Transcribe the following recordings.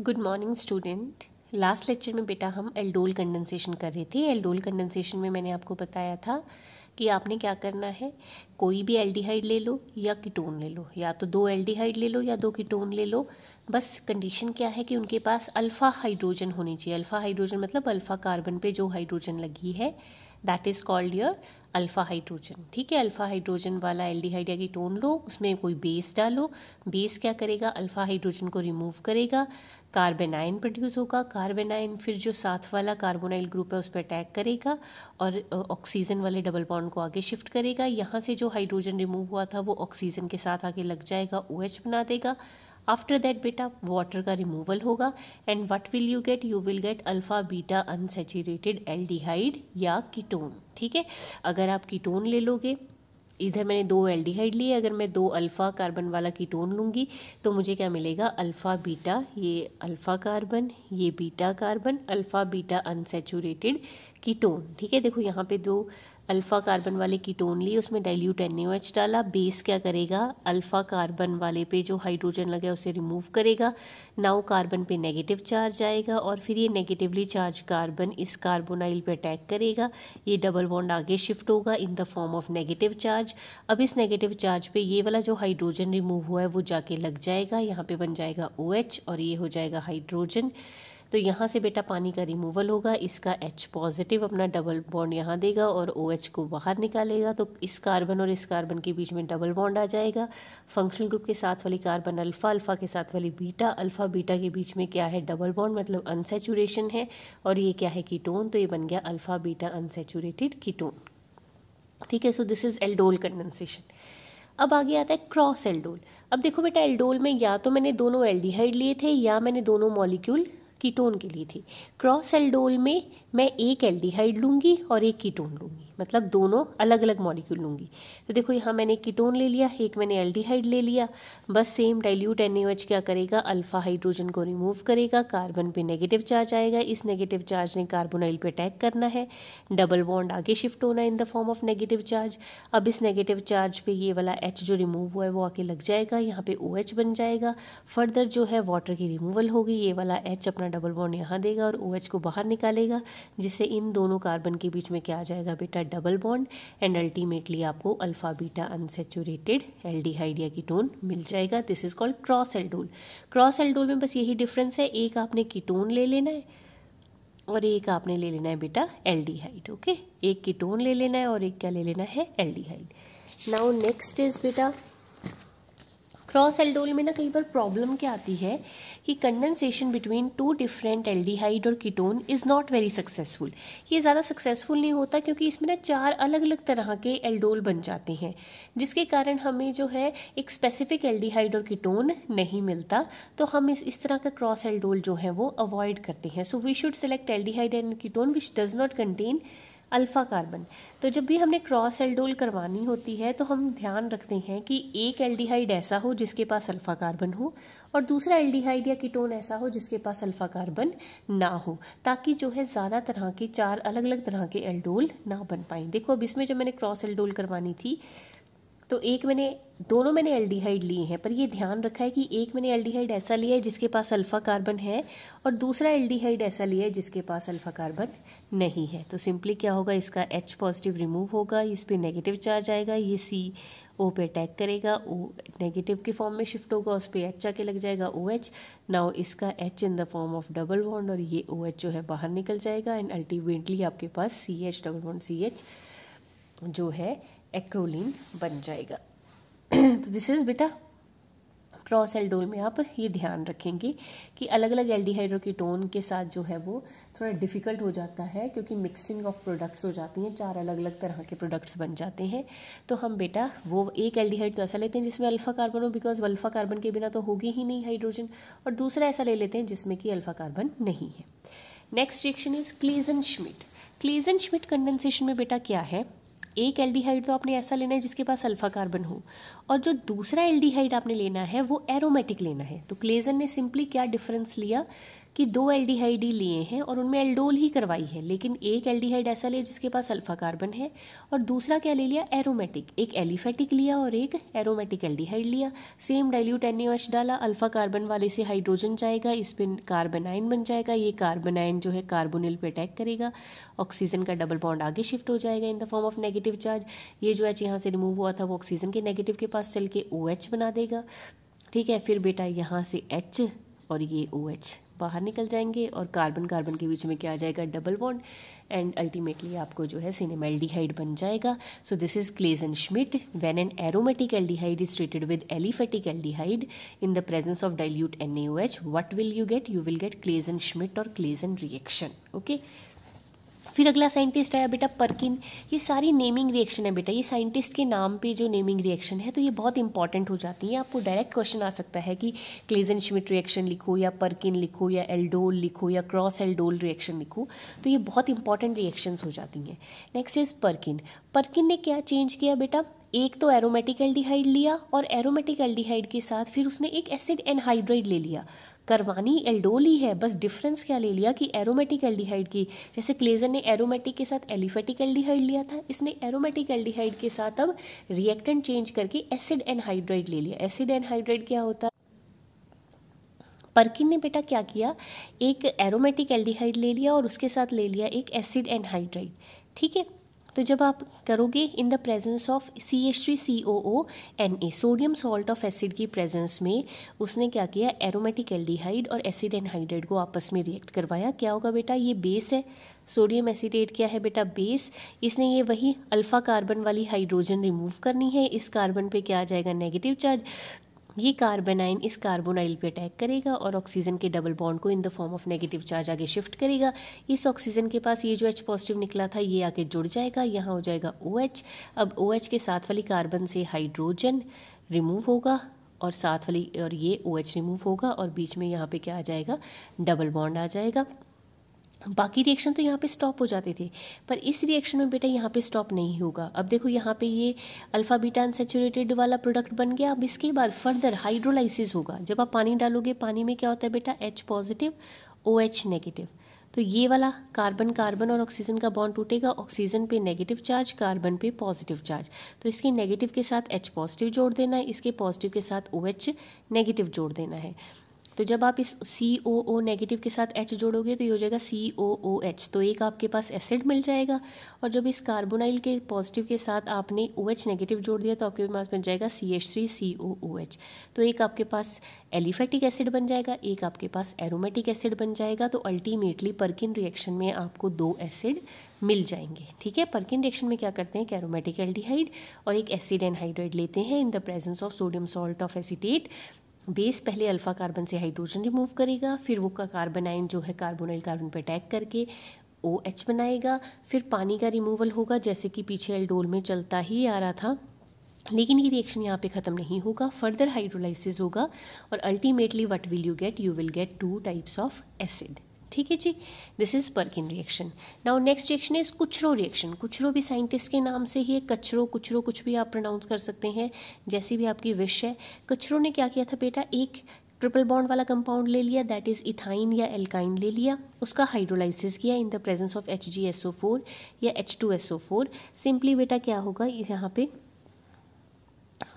good morning student last lecture में बेटा हम एल्डोल कंडेंसेशन कर रहे थे एल्डोल कंडेंसेशन में मैंने आपको बताया था कि आपने क्या करना है कोई भी एल्डिहाइड ले लो या कीटोन ले लो या तो दो एल्डिहाइड ले लो या दो कीटोन ले लो बस कंडीशन क्या है कि उनके पास अल्फ़ा हाइड्रोजन होनी चाहिए अल्फ़ा हाइड्रोजन मतलब अल्फ़ा कार्बन पे जो हाइड्रोजन लगी है that is called your alpha hydrogen ठीक है अल्फ़ा हाइड्रोजन वाला एल्डिहाइड या कीटोन लो उसमें कोई बेस डालो बेस क्या करेगा अल्फ़ा हाइड्रोजन को रिमूव करेगा कार्बेनाइन प्रोड्यूस होगा कार्बेनाइन फिर जो साथ वाला कार्बोनाइल ग्रुप है उस पर अटैक करेगा और ऑक्सीजन वाले डबल बॉन्ड को आगे शिफ्ट करेगा यहाँ से जो हाइड्रोजन रिमूव हुआ था वो ऑक्सीजन के साथ आगे लग जाएगा ओ OH बना देगा आफ्टर दैट बेटा वाटर का रिमूवल होगा and what will you get you will get alpha beta unsaturated aldehyde या कीटोन ठीक है अगर आप कीटोन ले लोगे इधर मैंने दो एल्डिहाइड लिए अगर मैं दो अल्फ़ा कार्बन वाला कीटोन लूंगी तो मुझे क्या मिलेगा अल्फ़ा बीटा ये अल्फ़ा कार्बन ये beta carbon alpha beta unsaturated ketone ठीक है देखो यहाँ पे दो अल्फ़ा कार्बन वाले कीटोन लिए उसमें डाइल्यूट एन डाला बेस क्या करेगा अल्फ़ा कार्बन वाले पे जो हाइड्रोजन लगा उसे रिमूव करेगा नाउ कार्बन पे नेगेटिव चार्ज आएगा और फिर ये नेगेटिवली चार्ज कार्बन इस कार्बोनाइल पे अटैक करेगा ये डबल बॉन्ड आगे शिफ्ट होगा in the form of negative charge अब इस नेगेटिव चार्ज पर ये वाला जो हाइड्रोजन रिमूव हुआ है वो जाके लग जाएगा यहाँ पर बन जाएगा ओ OH और ये हो जाएगा हाइड्रोजन तो यहाँ से बेटा पानी का रिमूवल होगा इसका एच पॉजिटिव अपना डबल बॉन्ड यहाँ देगा और ओ OH को बाहर निकालेगा तो इस कार्बन और इस कार्बन के बीच में डबल बॉन्ड आ जाएगा फंक्शनल ग्रुप के साथ वाली कार्बन अल्फा अल्फा के साथ वाली बीटा अल्फा बीटा के बीच में क्या है डबल बॉन्ड मतलब अनसेचुरेशन है और ये क्या है कीटोन तो ये बन गया अल्फा बीटा अनसेचुरेटेड कीटोन ठीक है so this is aldol condensation अब आगे आता है क्रॉस एल्डोल अब देखो बेटा एल्डोल में या तो मैंने दोनों एल्डिहाइड लिए थे या मैंने दोनों मॉलिक्यूल कीटोन के लिए थी क्रॉस एल्डोल में मैं एक एल्डिहाइड लूँगी और एक कीटोन लूँगी मतलब दोनों अलग अलग मॉलिक्यूल लूंगी तो देखो यहाँ मैंने कीटोन ले लिया एक मैंने एल्डिहाइड ले लिया बस सेम डाइल्यूट एन क्या करेगा अल्फा हाइड्रोजन को रिमूव करेगा कार्बन पे नेगेटिव चार्ज आएगा इस नेगेटिव चार्ज ने कार्बोनाइल पे अटैक करना है डबल बॉन्ड आगे शिफ्ट होना in the form of negative charge अब इस नेगेटिव चार्ज पे ये वाला एच जो रिमूव हुआ है वो आके लग जाएगा यहाँ पे ओ OH बन जाएगा फर्दर जो है वाटर की रिमूवल होगी ये वाला एच अपना डबल बॉन्ड यहाँ देगा और ओ OH को बाहर निकालेगा जिससे इन दोनों कार्बन के बीच में क्या आ जाएगा बेटा डबल बॉन्ड एंड अल्टीमेटली आपको अल्फा बीटा अनसेचुरेटेड एल्डिहाइड या कीटोन मिल जाएगा this is called cross aldol cross aldol में बस यही डिफरेंस है एक आपने कीटोन ले लेना है और एक आपने ले लेना है बेटा एल्डिहाइड ओके एक कीटोन ले लेना है और एक क्या ले लेना है एल्डिहाइड नाउ नेक्स्ट इज बेटा क्रॉस एल्डोल में ना कई बार प्रॉब्लम क्या आती है कि condensation between two different aldehyde और ketone is not very successful ये ज़्यादा सक्सेसफुल नहीं होता क्योंकि इसमें ना चार अलग अलग तरह के एल्डोल बन जाते हैं जिसके कारण हमें जो है एक स्पेसिफिक एल्डिहाइड और कीटोन नहीं मिलता तो हम इस इस तरह का क्रॉस एल्डोल जो है वो अवॉइड करते हैं so we should select aldehyde and ketone which does not contain alpha carbon तो जब भी हमने क्रॉस एल्डोल करवानी होती है तो हम ध्यान रखते हैं कि एक एल्डिहाइड ऐसा हो जिसके पास अल्फ़ा कार्बन हो और दूसरा एल्डिहाइड या कीटोन ऐसा हो जिसके पास अल्फ़ा कार्बन ना हो ताकि जो है ज़्यादा तरह के चार अलग अलग तरह के एल्डोल ना बन पाए देखो अब इसमें जब मैंने क्रॉस एल्डोल करवानी थी तो एक मैंने दोनों मैंने एल्डिहाइड लिए हैं पर ये ध्यान रखा है कि एक मैंने एल्डिहाइड ऐसा लिया है जिसके पास अल्फ़ा कार्बन है और दूसरा एल्डिहाइड ऐसा लिया है जिसके पास अल्फ़ा कार्बन नहीं है तो सिंपली क्या होगा इसका एच पॉजिटिव रिमूव होगा इस पर नेगेटिव चार्ज आएगा ये सी ओ पे अटैक करेगा ओ नेगेटिव के फॉर्म में शिफ्ट होगा उस पर एच आके लग जाएगा ओ एच नाउ इसका H in the form of double bond और ये ओ एच जो है बाहर निकल जाएगा एंड अल्टीमेटली आपके पास C H double bond C H जो है एक्रोलिन बन जाएगा तो दिस इज़ बेटा क्रॉस एल्डोल में आप ये ध्यान रखेंगे कि अलग अलग एल्डिहाइड्रोकीटोन के साथ जो है वो थोड़ा डिफ़िकल्ट हो जाता है क्योंकि मिक्सिंग ऑफ प्रोडक्ट्स हो जाती हैं चार अलग अलग तरह के प्रोडक्ट्स बन जाते हैं तो हम बेटा वो एक एल्डिहाइड तो ऐसा लेते हैं जिसमें अल्फ़ा कार्बन हो बिकॉज अल्फ़ा कार्बन के बिना तो होगी ही नहीं हाइड्रोजन और दूसरा ऐसा ले लेते हैं जिसमें कि अल्फ़ा कार्बन नहीं है next reaction is Claisen Schmidt Claisen Schmidt condensation में बेटा क्या है एक एल्डिहाइड तो आपने ऐसा लेना है जिसके पास अल्फा कार्बन हो और जो दूसरा एल्डिहाइड आपने लेना है वो एरोमेटिक लेना है तो क्लेजन ने सिंपली क्या डिफरेंस लिया कि दो एल्डिहाइड ही लिए हैं और उनमें एल्डोल ही करवाई है लेकिन एक एल्डिहाइड ऐसा लिया जिसके पास अल्फा कार्बन है और दूसरा क्या ले लिया एरोमेटिक एक एलिफेटिक लिया और एक एरोमेटिक एल्डिहाइड लिया सेम डाइल्यूट एन डाला अल्फा कार्बन वाले से हाइड्रोजन जाएगा इस पर कार्बनाइन बन जाएगा ये कार्बनाइन जो है कार्बोनिल पे अटैक करेगा ऑक्सीजन का डबल बॉन्ड आगे शिफ्ट हो जाएगा in the form of negative charge ये जो एच यहाँ से रिमूव हुआ था वो ऑक्सीजन के नेगेटिव के पास चल के ओ OH बना देगा ठीक है फिर बेटा यहाँ से एच और ये ओ OH बाहर निकल जाएंगे और कार्बन कार्बन के बीच में क्या आ जाएगा डबल बॉन्ड एंड अल्टीमेटली आपको जो है सिनेमेल्डिहाइड बन जाएगा so this is Claisen Schmidt when an aromatic aldehyde is treated with aliphatic aldehyde in the presence of dilute N A O H what will you get you will get Claisen Schmidt और क्लेज and reaction okay फिर अगला scientist आया बेटा परकिन ये सारी naming reaction है बेटा ये साइंटिस्ट के नाम पे जो नेमिंग रिएक्शन है तो ये बहुत इंपॉर्टेंट हो जाती है आपको डायरेक्ट क्वेश्चन आ सकता है कि क्लेजन श्मिट रिएक्शन लिखो या परकिन लिखो या एल्डोल लिखो या क्रॉस एल्डोल रिएक्शन लिखो तो ये बहुत इंपॉर्टेंट रिएक्शंस हो जाती हैं नेक्स्ट इज़ परकिन परकिन ने क्या चेंज किया बेटा एक तो एरोमेटिक एल्डिहाइड लिया और एरोमेटिक एल्डिहाइड के साथ फिर उसने एक एसिड एनहाइड्राइड ले लिया करवानी एल्डोल ही है बस डिफरेंस क्या ले लिया कि एरोमेटिक एल्डिहाइड की जैसे क्लेजर ने एरोमेटिक के साथ एलिफेटिक एल्डिहाइड लिया था इसने एरोमेटिक एल्डिहाइड के साथ अब रिएक्टेंट चेंज करके एसिड एनहाइड्राइड ले लिया एसिड एनहाइड्राइड क्या होता है परकिन ने बेटा क्या किया एक एरोमेटिक एल्डिहाइड ले लिया और उसके साथ ले लिया एक एसिड एनहाइड्राइड ठीक है तो जब आप करोगे in the presence of C H three C O O N A sodium salt of acid की प्रेजेंस में उसने क्या किया एरोमेटिक एल्डिहाइड और एसिड एनहाइड्रेट को आपस में रिएक्ट करवाया क्या होगा बेटा ये बेस है सोडियम एसिडेट क्या है बेटा बेस इसने ये वही अल्फ़ा कार्बन वाली हाइड्रोजन रिमूव करनी है इस कार्बन पे क्या आ जाएगा नेगेटिव चार्ज ये कार्बनाइन इस कार्बोनाइल पे अटैक करेगा और ऑक्सीजन के डबल बॉन्ड को in the form of negative charge आगे शिफ्ट करेगा इस ऑक्सीजन के पास ये जो एच पॉजिटिव निकला था ये आके जुड़ जाएगा यहाँ हो जाएगा ओ OH, अब ओ OH के साथ वाली कार्बन से हाइड्रोजन रिमूव होगा और साथ वाली और ये ओ OH रिमूव होगा और बीच में यहाँ पे क्या आ जाएगा डबल बॉन्ड आ जाएगा बाकी रिएक्शन तो यहाँ पे स्टॉप हो जाते थे पर इस रिएक्शन में बेटा यहाँ पे स्टॉप नहीं होगा अब देखो यहाँ पे ये अल्फा बीटा अनसेचुरेटेड वाला प्रोडक्ट बन गया अब इसके बाद फर्दर हाइड्रोलाइसिस होगा जब आप पानी डालोगे पानी में क्या होता है बेटा H positive O H negative तो ये वाला कार्बन कार्बन और ऑक्सीजन का बॉन्ड टूटेगा ऑक्सीजन पे नेगेटिव चार्ज कार्बन पे पॉजिटिव चार्ज तो इसके नेगेटिव के साथ एच पॉजिटिव जोड़ देना है इसके पॉजिटिव के साथ ओ एच नेगेटिव जोड़ देना है तो जब आप इस सी ओ ओ नेगेटिव के साथ एच जोड़ोगे तो ये हो जाएगा सी ओ ओ एच तो एक आपके पास एसिड मिल जाएगा और जब इस कार्बोनाइल के पॉजिटिव के साथ आपने ओ एच नेगेटिव जोड़ दिया तो आपके पास बन जाएगा C H three C O O H तो एक आपके पास एलिफेटिक एसिड बन जाएगा एक आपके पास एरोमेटिक एसिड बन जाएगा तो अल्टीमेटली परकिन रिएक्शन में आपको दो एसिड मिल जाएंगे ठीक है परकिन रिएक्शन में क्या करते हैं कैरोमेटिक एल्डिहाइड और एक एसिड एनहाइड्राइड लेते हैं in the presence of sodium salt of acetate base पहले अल्फा कार्बन से हाइड्रोजन रिमूव करेगा फिर वो का कार्बन आइन जो है कार्बोनाइल कार्बन पर अटैक करके ओ एच बनाएगा फिर पानी का रिमूवल होगा जैसे कि पीछे एल्डोल में चलता ही आ रहा था लेकिन ये रिएक्शन यहाँ पे ख़त्म नहीं होगा फर्दर हाइड्रोलाइसिस होगा और ultimately what will you get you will get two types of acid ठीक है जी this is Perkin reaction now next reaction is Kucherov reaction Kucherov भी साइंटिस्ट के नाम से ही कचरो कुछरो कुछ भी आप प्रोनाउंस कर सकते हैं जैसी भी आपकी विश है कचरो ने क्या किया था बेटा एक ट्रिपल बॉन्ड वाला कंपाउंड ले लिया दैट इज इथाइन या एल्काइन ले लिया उसका हाइड्रोलाइसिस किया in the presence of H G S O four या H two S O four simply बेटा क्या होगा यहाँ पे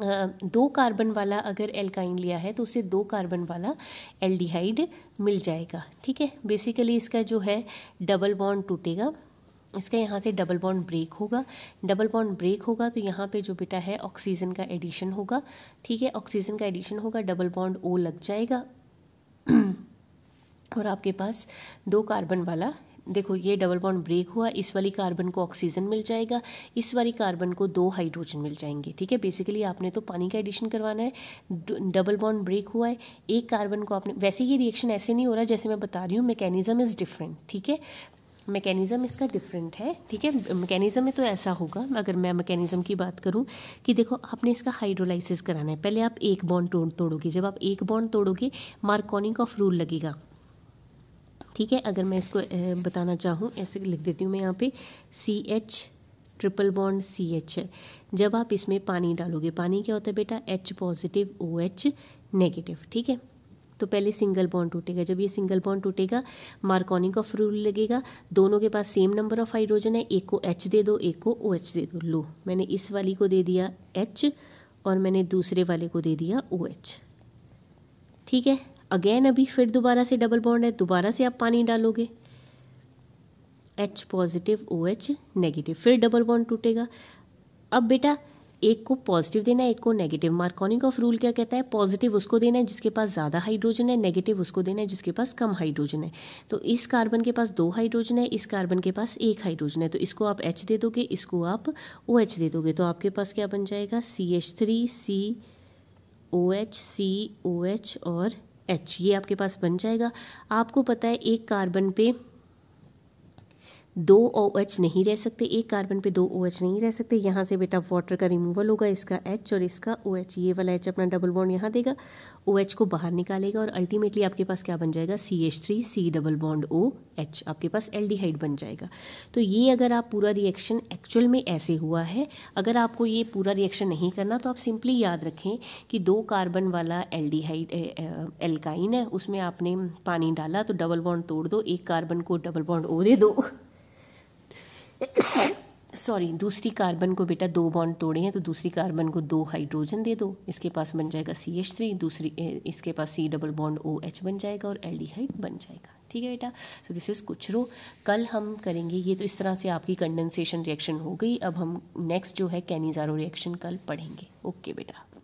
दो कार्बन वाला अगर एल्काइन लिया है तो उसे दो कार्बन वाला एल्डिहाइड मिल जाएगा ठीक है बेसिकली इसका जो है डबल बॉन्ड टूटेगा इसका यहाँ से डबल बॉन्ड ब्रेक होगा डबल बॉन्ड ब्रेक होगा तो यहाँ पे जो बेटा है ऑक्सीजन का एडिशन होगा ठीक है ऑक्सीजन का एडिशन होगा डबल बॉन्ड ओ लग जाएगा और आपके पास दो कार्बन वाला देखो ये डबल बॉन्ड ब्रेक हुआ इस वाली कार्बन को ऑक्सीजन मिल जाएगा इस वाली कार्बन को दो हाइड्रोजन मिल जाएंगे ठीक है बेसिकली आपने तो पानी का एडिशन करवाना है डबल बॉन्ड ब्रेक हुआ है एक कार्बन को आपने वैसे ये रिएक्शन ऐसे नहीं हो रहा जैसे मैं बता रही हूँ मैकेनिज्म इज़ डिफरेंट ठीक है मैकेनिज़्म इसका डिफरेंट है ठीक है मैकेनिज़्म में तो ऐसा होगा अगर मैं मैकेनिज़्म की बात करूं कि देखो आपने इसका हाइड्रोलाइसिस कराना है पहले आप एक बॉन्ड तोड़ तोड़ोगे जब आप एक बॉन्ड तोड़ोगे मार्कोनिक ऑफ रूल लगेगा ठीक है अगर मैं इसको बताना चाहूँ ऐसे लिख देती हूँ मैं यहाँ पे C H triple bond C H है जब आप इसमें पानी डालोगे पानी क्या होता है बेटा H positive O H negative ठीक है तो पहले सिंगल बॉन्ड टूटेगा जब ये सिंगल बॉन्ड टूटेगा मार्कोनिक ऑफ रूल लगेगा दोनों के पास सेम नंबर ऑफ हाइड्रोजन है एक को एच दे दो एक को ओ एच दे दो लो मैंने इस वाली को दे दिया एच और मैंने दूसरे वाले को दे दिया ओ एच ठीक है अगेन अभी फिर दोबारा से डबल बॉन्ड है दोबारा से आप पानी डालोगे H positive O H negative फिर डबल बॉन्ड टूटेगा अब बेटा एक को पॉजिटिव देना है एक को नेगेटिव मार्कोनिक ऑफ रूल क्या कहता है पॉजिटिव उसको देना है जिसके पास ज़्यादा हाइड्रोजन है नेगेटिव उसको देना है जिसके पास कम हाइड्रोजन है तो इस कार्बन के पास दो हाइड्रोजन है इस कार्बन के पास एक हाइड्रोजन है तो इसको आप एच दे दोगे इसको आप ओ OH दे दोगे तो आपके पास क्या बन जाएगा C H three C O H C O H और एच ये आपके पास बन जाएगा आपको पता है एक कार्बन पे दो ओ एच नहीं रह सकते एक कार्बन पे दो ओ एच नहीं रह सकते यहाँ से बेटा वाटर का रिमूवल होगा इसका एच और इसका ओ एच ये वाला एच अपना डबल बॉन्ड यहाँ देगा ओ एच को बाहर निकालेगा और अल्टीमेटली आपके पास क्या बन जाएगा C H three C double bond O H आपके पास एल डी हाइड बन जाएगा तो ये अगर आप पूरा रिएक्शन एक्चुअल में ऐसे हुआ है अगर आपको ये पूरा रिएक्शन नहीं करना तो आप सिंपली याद रखें कि दो कार्बन वाला एल डी हाइड एल्काइन है उसमें आपने पानी डाला तो डबल बॉन्ड तोड़ दो एक कार्बन को डबल बॉन्ड ओ दे दो सॉरी दूसरी कार्बन को बेटा दो बॉन्ड तोड़े हैं तो दूसरी कार्बन को दो हाइड्रोजन दे दो इसके पास बन जाएगा सी एच थ्री दूसरी इसके पास C double bond O H बन जाएगा और एल डी हाइट बन जाएगा ठीक है बेटा सो दिस इज़ कुछ रो कल हम करेंगे ये तो इस तरह से आपकी कंडेंसेशन रिएक्शन हो गई अब हम नेक्स्ट जो है कैनिजारो रिएक्शन कल पढ़ेंगे ओके बेटा